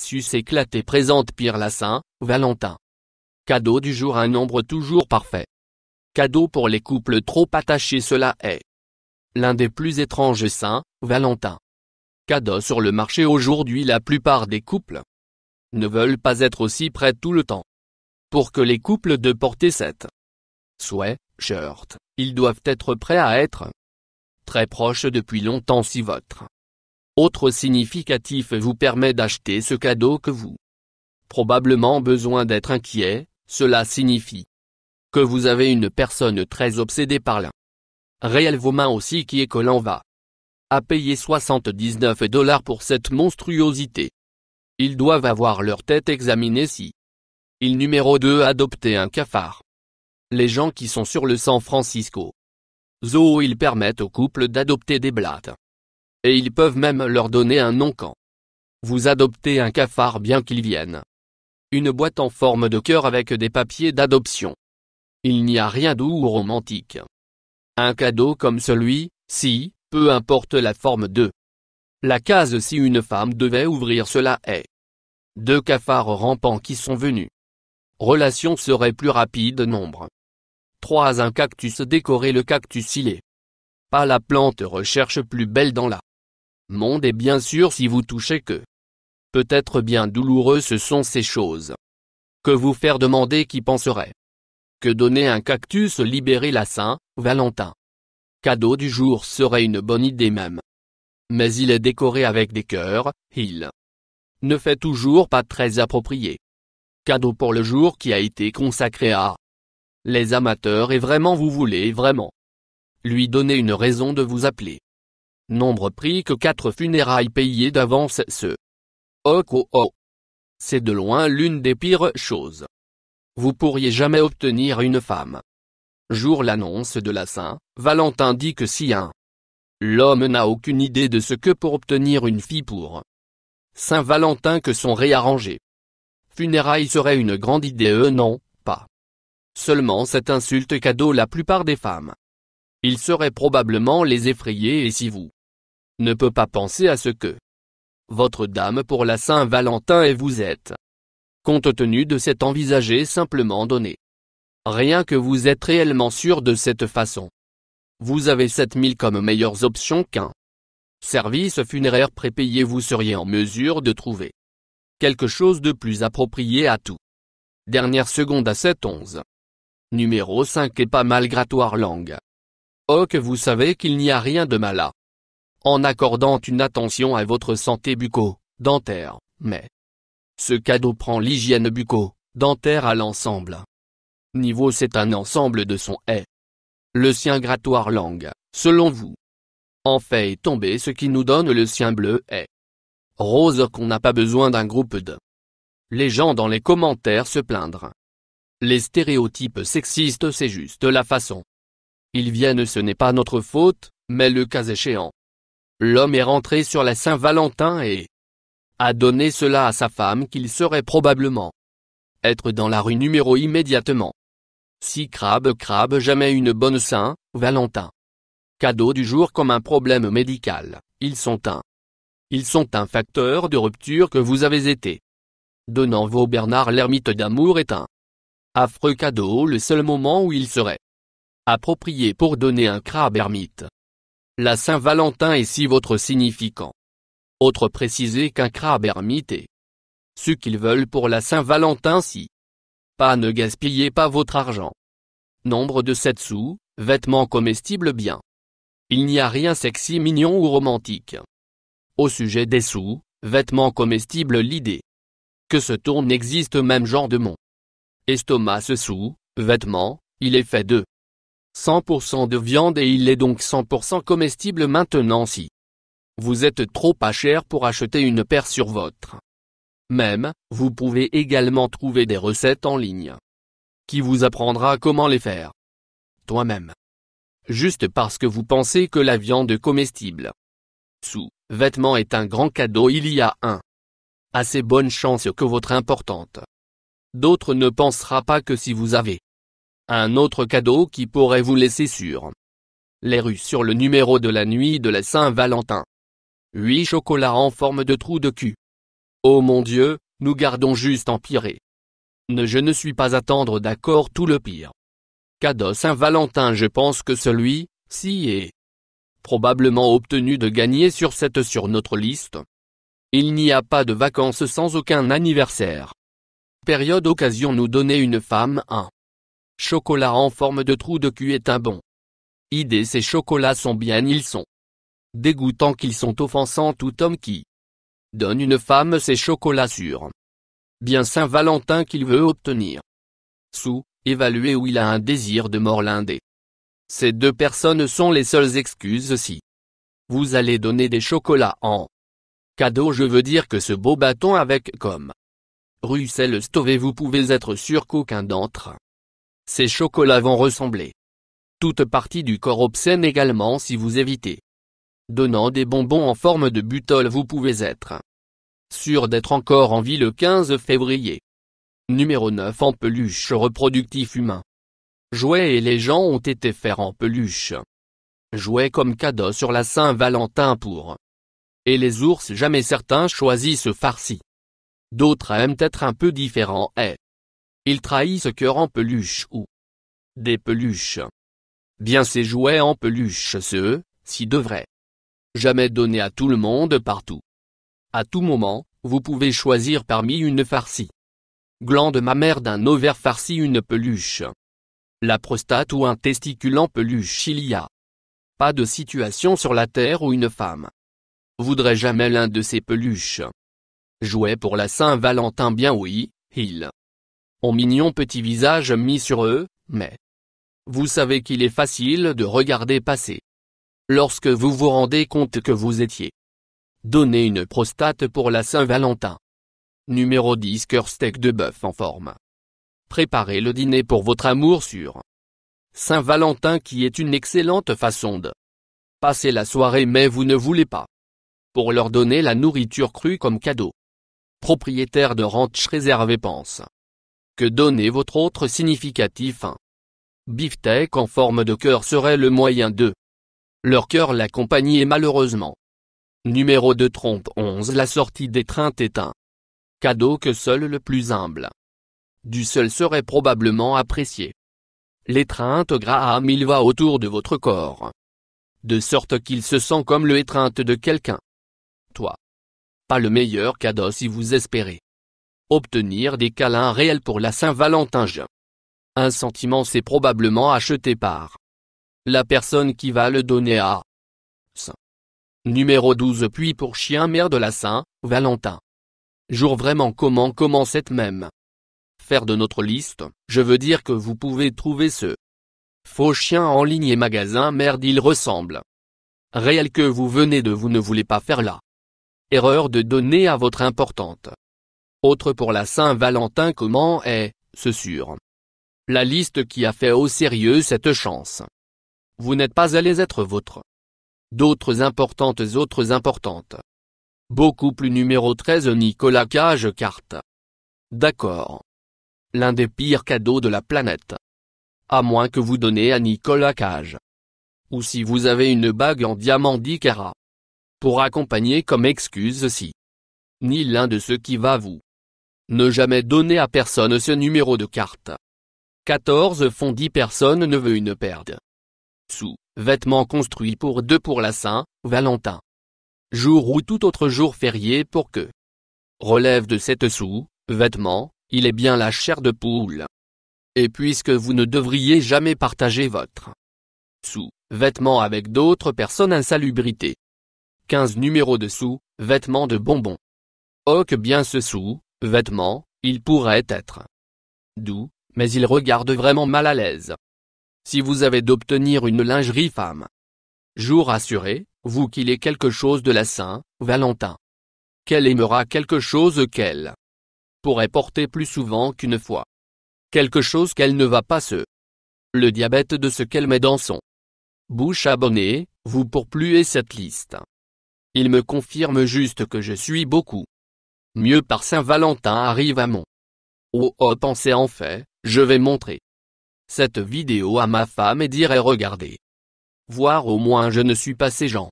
Sus éclaté présente Pierre Lassin, Valentin. Cadeau du jour un nombre toujours parfait. Cadeau pour les couples trop attachés cela est. L'un des plus étranges saints, Valentin. Cadeau sur le marché aujourd'hui la plupart des couples ne veulent pas être aussi prêts tout le temps. Pour que les couples de porter cette souhait, shirt, ils doivent être prêts à être très proches depuis longtemps si votre autre significatif vous permet d'acheter ce cadeau que vous probablement besoin d'être inquiet, cela signifie que vous avez une personne très obsédée par l'un. Réel vos mains aussi qui est collant va à payer 79 dollars pour cette monstruosité. Ils doivent avoir leur tête examinée si. Il numéro 2 adopter un cafard. Les gens qui sont sur le San Francisco. Zoo ils permettent au couple d'adopter des blattes. Et ils peuvent même leur donner un nom quand vous adoptez un cafard bien qu'il vienne. Une boîte en forme de cœur avec des papiers d'adoption. Il n'y a rien doux ou romantique. Un cadeau comme celui-ci, peu importe la forme de la case si une femme devait ouvrir cela est deux cafards rampants qui sont venus. Relation serait plus rapide nombre. Trois Un cactus décoré le cactus il est. Pas la plante recherche plus belle dans la monde et bien sûr si vous touchez que. Peut-être bien douloureux ce sont ces choses. Que vous faire demander qui penserait. Que donner un cactus libérer la Saint-Valentin. Cadeau du jour serait une bonne idée même. Mais il est décoré avec des cœurs, il ne fait toujours pas très approprié. Cadeau pour le jour qui a été consacré à les amateurs et vraiment vous voulez vraiment lui donner une raison de vous appeler. Nombre pris que quatre funérailles payées d'avance ce. Oh, oh, oh. C'est de loin l'une des pires choses. Vous pourriez jamais obtenir une femme. Jour l'annonce de la Saint, Valentin dit que si un. L'homme n'a aucune idée de ce que pour obtenir une fille pour. Saint Valentin que sont réarrangés. Funérailles serait une grande idée eux non, pas. Seulement cette insulte cadeau la plupart des femmes. Il serait probablement les effrayer et si vous ne peut pas penser à ce que votre dame pour la Saint-Valentin et vous êtes. Compte tenu de cet envisagé simplement donné. Rien que vous êtes réellement sûr de cette façon. Vous avez 7000 comme meilleures options qu'un service funéraire prépayé vous seriez en mesure de trouver quelque chose de plus approprié à tout. Dernière seconde à 7-11. Numéro 5 et pas mal langue. Oh que vous savez qu'il n'y a rien de mal à en accordant une attention à votre santé bucco-dentaire, mais ce cadeau prend l'hygiène bucco-dentaire à l'ensemble. Niveau c'est un ensemble de son est. Le sien grattoir langue, selon vous. En fait tomber ce qui nous donne le sien bleu est. Rose qu'on n'a pas besoin d'un groupe de. Les gens dans les commentaires se plaindre. Les stéréotypes sexistes c'est juste la façon. Ils viennent ce n'est pas notre faute, mais le cas échéant, L'homme est rentré sur la Saint-Valentin et a donné cela à sa femme qu'il serait probablement être dans la rue numéro immédiatement. Si crabe crabe jamais une bonne Saint, Valentin. Cadeau du jour comme un problème médical, ils sont un. Ils sont un facteur de rupture que vous avez été. Donnant vos Bernard l'ermite d'amour est un affreux cadeau le seul moment où il serait approprié pour donner un crabe ermite. La Saint-Valentin est si votre significant. Autre précisé qu'un crabe ermité. ce qu'ils veulent pour la Saint-Valentin si. Pas ne gaspillez pas votre argent. Nombre de 7 sous, vêtements comestibles bien. Il n'y a rien sexy mignon ou romantique. Au sujet des sous, vêtements comestibles l'idée que ce tourne n'existe même genre de mon estomac ce sous, vêtements, il est fait deux 100% de viande et il est donc 100% comestible maintenant si vous êtes trop pas cher pour acheter une paire sur votre. Même, vous pouvez également trouver des recettes en ligne qui vous apprendra comment les faire. Toi-même. Juste parce que vous pensez que la viande comestible sous vêtements est un grand cadeau il y a un assez bonne chance que votre importante. D'autres ne pensera pas que si vous avez un autre cadeau qui pourrait vous laisser sur les rues sur le numéro de la nuit de la Saint-Valentin. Huit chocolats en forme de trou de cul. Oh mon Dieu, nous gardons juste empiré. Ne je ne suis pas attendre d'accord tout le pire. Cadeau Saint-Valentin je pense que celui, ci est probablement obtenu de gagner sur cette sur notre liste. Il n'y a pas de vacances sans aucun anniversaire. Période occasion nous donner une femme un Chocolat en forme de trou de cul est un bon. Idée ces chocolats sont bien ils sont. Dégoûtants qu'ils sont offensants tout homme qui donne une femme ses chocolats sur Bien Saint-Valentin qu'il veut obtenir. Sous, évaluer où il a un désir de mort des Ces deux personnes sont les seules excuses si vous allez donner des chocolats en cadeau je veux dire que ce beau bâton avec comme Russel Stové vous pouvez être sûr qu'aucun d'entre ces chocolats vont ressembler. Toute partie du corps obscène également si vous évitez. Donnant des bonbons en forme de butole vous pouvez être sûr d'être encore en vie le 15 février. Numéro 9 En peluche reproductif humain. Jouets et les gens ont été faits en peluche. Jouets comme cadeau sur la Saint-Valentin pour. Et les ours jamais certains choisissent farci. D'autres aiment être un peu différents et eh. Il trahit ce cœur en peluche ou des peluches. Bien ces jouets en peluche ceux, si devraient. Jamais donnés à tout le monde partout. À tout moment, vous pouvez choisir parmi une farcie. Glande de mère d'un ovaire farci une peluche. La prostate ou un testicule en peluche il y a. Pas de situation sur la terre où une femme voudrait jamais l'un de ces peluches. Jouet pour la Saint-Valentin bien oui, il ont mignon petit visage mis sur eux, mais vous savez qu'il est facile de regarder passer. Lorsque vous vous rendez compte que vous étiez Donnez une prostate pour la Saint-Valentin. Numéro 10 cœur steak de bœuf en forme. Préparez le dîner pour votre amour sur Saint-Valentin qui est une excellente façon de passer la soirée mais vous ne voulez pas pour leur donner la nourriture crue comme cadeau. Propriétaire de ranch réservé pense que donner votre autre significatif Biftec en forme de cœur serait le moyen de leur cœur l'accompagner malheureusement. Numéro de trompe 11 La sortie d'étreinte est un cadeau que seul le plus humble du seul serait probablement apprécié. L'étreinte Graham il va autour de votre corps. De sorte qu'il se sent comme l'étreinte de quelqu'un. Toi. Pas le meilleur cadeau si vous espérez Obtenir des câlins réels pour la Saint-Valentin. Un sentiment c'est probablement acheté par la personne qui va le donner à Saint. Numéro 12 Puis pour chien mère de la Saint-Valentin. Jour vraiment comment comment cette même faire de notre liste, je veux dire que vous pouvez trouver ce faux chien en ligne et magasin merde il ressemble. Réel que vous venez de vous ne voulez pas faire là. Erreur de donner à votre importante autre pour la Saint-Valentin comment est, ce sûr. La liste qui a fait au sérieux cette chance. Vous n'êtes pas allés être votre. D'autres importantes autres importantes. Beaucoup plus numéro 13 Nicolas Cage carte. D'accord. L'un des pires cadeaux de la planète. À moins que vous donnez à Nicolas Cage. Ou si vous avez une bague en diamant d'Ikara. Pour accompagner comme excuse si. Ni l'un de ceux qui va vous ne jamais donner à personne ce numéro de carte. 14 font 10 personnes ne veut une perte. Sous, vêtements construits pour deux pour la Saint-Valentin. Jour ou tout autre jour férié pour que. Relève de cette sous, vêtements, il est bien la chair de poule. Et puisque vous ne devriez jamais partager votre sous, vêtements avec d'autres personnes insalubrité. 15 de sous, vêtements de bonbons. Oh bien ce sous, Vêtements, il pourrait être doux, mais il regarde vraiment mal à l'aise. Si vous avez d'obtenir une lingerie femme, jour assuré, vous qu'il est quelque chose de la Saint-Valentin. Qu'elle aimera quelque chose qu'elle pourrait porter plus souvent qu'une fois. Quelque chose qu'elle ne va pas se le diabète de ce qu'elle met dans son bouche abonnée, vous pour plus et cette liste. Il me confirme juste que je suis beaucoup Mmh. Mieux par Saint-Valentin arrive à mon. Oh oh pensez en fait, je vais montrer cette vidéo à ma femme et dire regardez. Voir au moins je ne suis pas ces gens.